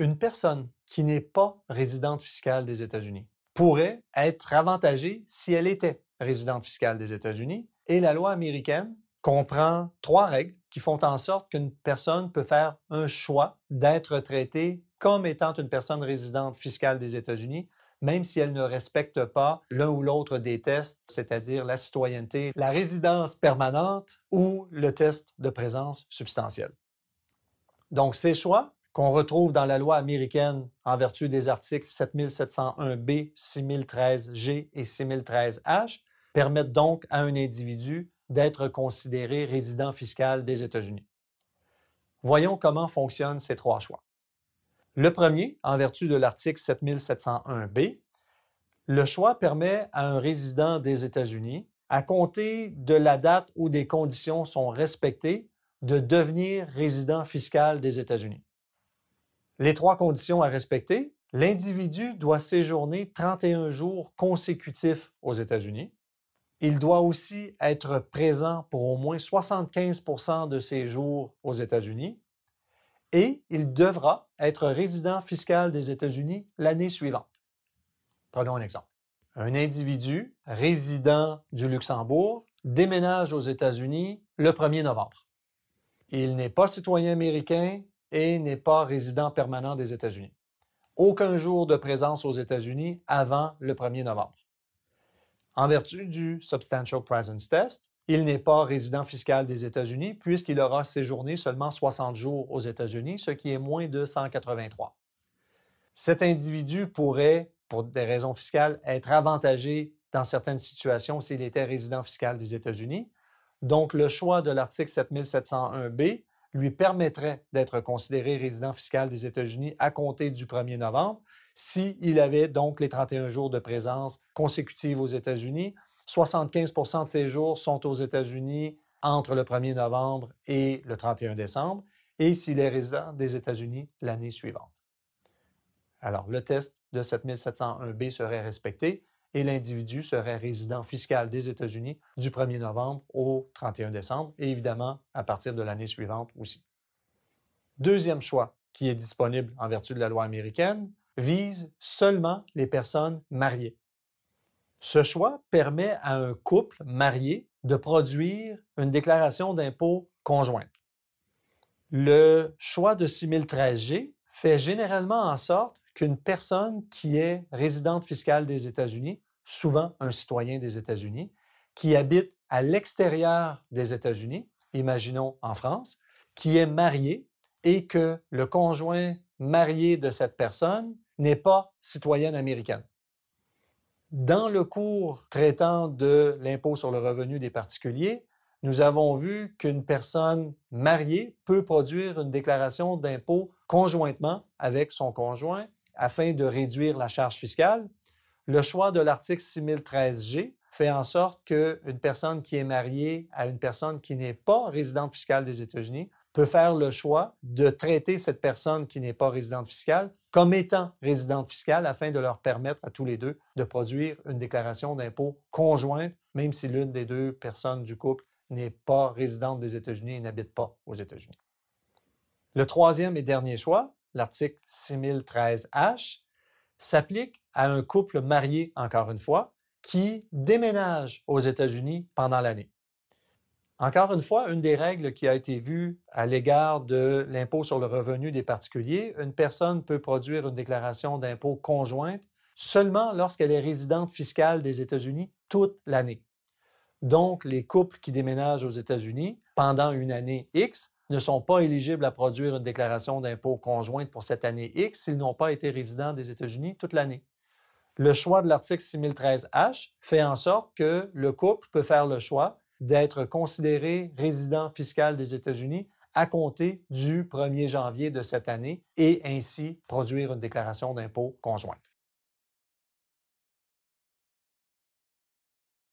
une personne qui n'est pas résidente fiscale des États-Unis pourrait être avantagée si elle était résidente fiscale des États-Unis. Et la loi américaine comprend trois règles qui font en sorte qu'une personne peut faire un choix d'être traitée comme étant une personne résidente fiscale des États-Unis, même si elle ne respecte pas l'un ou l'autre des tests, c'est-à-dire la citoyenneté, la résidence permanente ou le test de présence substantielle. Donc ces choix qu'on retrouve dans la loi américaine en vertu des articles 7701B, 6013G et 6013H, permettent donc à un individu d'être considéré résident fiscal des États-Unis. Voyons comment fonctionnent ces trois choix. Le premier, en vertu de l'article 7701B, le choix permet à un résident des États-Unis, à compter de la date où des conditions sont respectées, de devenir résident fiscal des États-Unis. Les trois conditions à respecter, l'individu doit séjourner 31 jours consécutifs aux États-Unis. Il doit aussi être présent pour au moins 75 de ses jours aux États-Unis et il devra être résident fiscal des États-Unis l'année suivante. Prenons un exemple. Un individu résident du Luxembourg déménage aux États-Unis le 1er novembre. Il n'est pas citoyen américain et n'est pas résident permanent des États-Unis. Aucun jour de présence aux États-Unis avant le 1er novembre. En vertu du Substantial Presence Test, il n'est pas résident fiscal des États-Unis puisqu'il aura séjourné seulement 60 jours aux États-Unis, ce qui est moins de 183. Cet individu pourrait, pour des raisons fiscales, être avantagé dans certaines situations s'il était résident fiscal des États-Unis. Donc, le choix de l'article 7701B lui permettrait d'être considéré résident fiscal des États-Unis à compter du 1er novembre s'il avait donc les 31 jours de présence consécutive aux États-Unis. 75 de ces jours sont aux États-Unis entre le 1er novembre et le 31 décembre, et s'il est résident des États-Unis l'année suivante. Alors, le test de 7701B serait respecté et l'individu serait résident fiscal des États-Unis du 1er novembre au 31 décembre et évidemment à partir de l'année suivante aussi. Deuxième choix qui est disponible en vertu de la loi américaine vise seulement les personnes mariées. Ce choix permet à un couple marié de produire une déclaration d'impôt conjointe. Le choix de 6000 trajets fait généralement en sorte qu'une personne qui est résidente fiscale des États-Unis, souvent un citoyen des États-Unis, qui habite à l'extérieur des États-Unis, imaginons en France, qui est mariée, et que le conjoint marié de cette personne n'est pas citoyenne américaine. Dans le cours traitant de l'impôt sur le revenu des particuliers, nous avons vu qu'une personne mariée peut produire une déclaration d'impôt conjointement avec son conjoint afin de réduire la charge fiscale. Le choix de l'article 6013G fait en sorte qu'une personne qui est mariée à une personne qui n'est pas résidente fiscale des États-Unis peut faire le choix de traiter cette personne qui n'est pas résidente fiscale comme étant résidente fiscale afin de leur permettre à tous les deux de produire une déclaration d'impôt conjointe, même si l'une des deux personnes du couple n'est pas résidente des États-Unis et n'habite pas aux États-Unis. Le troisième et dernier choix, l'article 6013H, s'applique à un couple marié, encore une fois, qui déménage aux États-Unis pendant l'année. Encore une fois, une des règles qui a été vue à l'égard de l'impôt sur le revenu des particuliers, une personne peut produire une déclaration d'impôt conjointe seulement lorsqu'elle est résidente fiscale des États-Unis toute l'année. Donc, les couples qui déménagent aux États-Unis pendant une année X ne sont pas éligibles à produire une déclaration d'impôt conjointe pour cette année X s'ils n'ont pas été résidents des États-Unis toute l'année. Le choix de l'article 6013H fait en sorte que le couple peut faire le choix d'être considéré résident fiscal des États-Unis à compter du 1er janvier de cette année et ainsi produire une déclaration d'impôt conjointe.